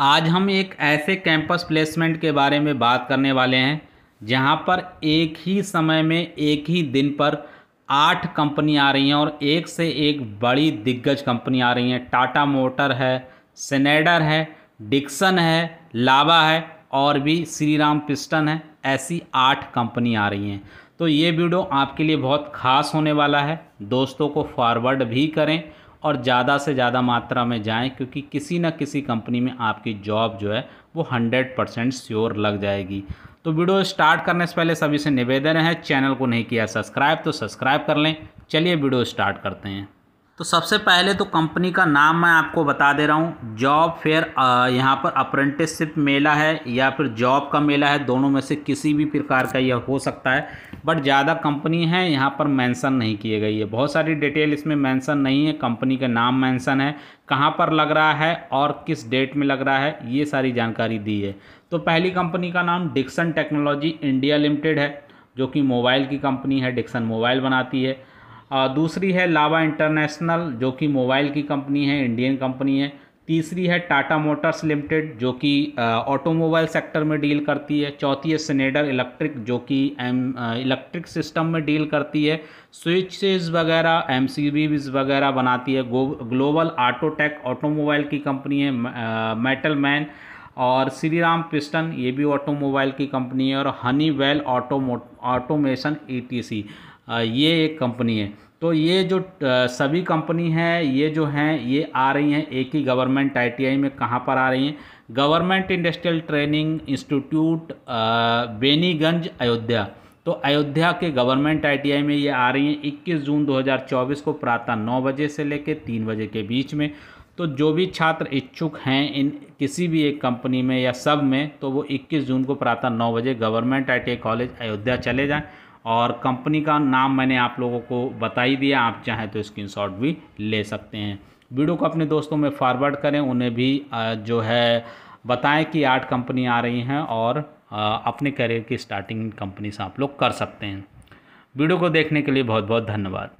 आज हम एक ऐसे कैंपस प्लेसमेंट के बारे में बात करने वाले हैं जहां पर एक ही समय में एक ही दिन पर आठ कंपनी आ रही हैं और एक से एक बड़ी दिग्गज कंपनी आ रही हैं टाटा मोटर है सेनेडर है डिक्सन है लावा है और भी श्री राम पिस्टन है ऐसी आठ कंपनी आ रही हैं तो ये वीडियो आपके लिए बहुत ख़ास होने वाला है दोस्तों को फॉरवर्ड भी करें और ज़्यादा से ज़्यादा मात्रा में जाएं क्योंकि किसी न किसी कंपनी में आपकी जॉब जो है वो हंड्रेड परसेंट श्योर लग जाएगी तो वीडियो स्टार्ट करने से पहले सभी से निवेदन है चैनल को नहीं किया सब्सक्राइब तो सब्सक्राइब कर लें चलिए वीडियो स्टार्ट करते हैं तो सबसे पहले तो कंपनी का नाम मैं आपको बता दे रहा हूँ जॉब फेयर यहाँ पर अप्रेंटिसशिप मेला है या फिर जॉब का मेला है दोनों में से किसी भी प्रकार का यह हो सकता है बट ज़्यादा कंपनी है यहाँ पर मेंशन नहीं किए गई है बहुत सारी डिटेल इसमें मेंशन नहीं है कंपनी का नाम मेंशन है कहाँ पर लग रहा है और किस डेट में लग रहा है ये सारी जानकारी दी है तो पहली कंपनी का नाम डिक्सन टेक्नोलॉजी इंडिया लिमिटेड है जो कि मोबाइल की कंपनी है डिक्सन मोबाइल बनाती है दूसरी है लावा इंटरनेशनल जो कि मोबाइल की कंपनी है इंडियन कंपनी है तीसरी है टाटा मोटर्स लिमिटेड जो कि ऑटोमोबाइल सेक्टर में डील करती है चौथी है सनेडर इलेक्ट्रिक जो कि एम इलेक्ट्रिक सिस्टम में डील करती है स्विचेस वगैरह एम वगैरह बनाती है ग्लोबल आटोटेक ऑटोमोबाइल की कंपनी है मेटल मैन और श्री राम पिस्टन ये भी ऑटोमोबाइल की कंपनी है और हनी वेल ऑटोमो ऑटोमेशन ई ये एक कंपनी है तो ये जो सभी कंपनी हैं ये जो हैं ये आ रही हैं एक ही गवर्नमेंट आईटीआई में कहाँ पर आ रही हैं government industrial training institute Beniganj Ayodhya तो अयोध्या के गवर्नमेंट आईटीआई में ये आ रही हैं 21 जून 2024 को प्रातः नौ बजे से लेकर तीन बजे के बीच में तो जो भी छात्र इच्छुक हैं इन किसी भी एक कंपनी में या सब में तो वो 21 जून को प्रातः नौ बजे गवर्नमेंट आई कॉलेज अयोध्या चले जाएँ और कंपनी का नाम मैंने आप लोगों को बता ही दिया आप चाहें तो स्क्रीनशॉट भी ले सकते हैं वीडियो को अपने दोस्तों में फॉरवर्ड करें उन्हें भी जो है बताएं कि आठ कंपनी आ रही हैं और अपने करियर की स्टार्टिंग कंपनी से आप लोग कर सकते हैं वीडियो को देखने के लिए बहुत बहुत धन्यवाद